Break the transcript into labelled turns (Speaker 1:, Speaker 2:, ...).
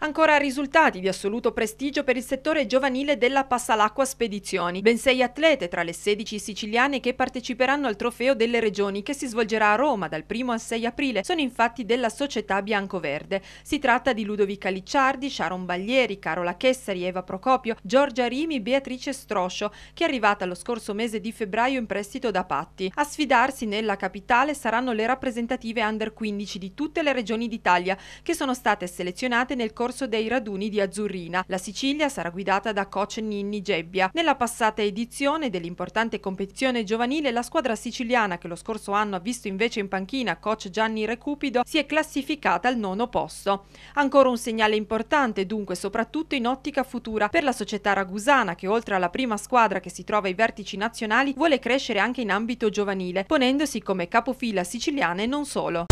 Speaker 1: Ancora risultati di assoluto prestigio per il settore giovanile della Passalacqua Spedizioni. Ben sei atlete tra le 16 siciliane che parteciperanno al trofeo delle regioni che si svolgerà a Roma dal 1 al 6 aprile sono infatti della società biancoverde. Si tratta di Ludovica Licciardi, Sharon Baglieri, Carola Chessari, Eva Procopio, Giorgia Rimi, Beatrice Stroscio che è arrivata lo scorso mese di febbraio in prestito da Patti. A sfidarsi nella capitale saranno le rappresentative under 15 di tutte le regioni d'Italia che sono state selezionate nel corso corso dei raduni di Azzurrina. La Sicilia sarà guidata da coach Ninni Gebbia. Nella passata edizione dell'importante competizione giovanile, la squadra siciliana, che lo scorso anno ha visto invece in panchina coach Gianni Recupido, si è classificata al nono posto. Ancora un segnale importante, dunque, soprattutto in ottica futura per la società ragusana, che oltre alla prima squadra che si trova ai vertici nazionali, vuole crescere anche in ambito giovanile, ponendosi come capofila siciliana e non solo.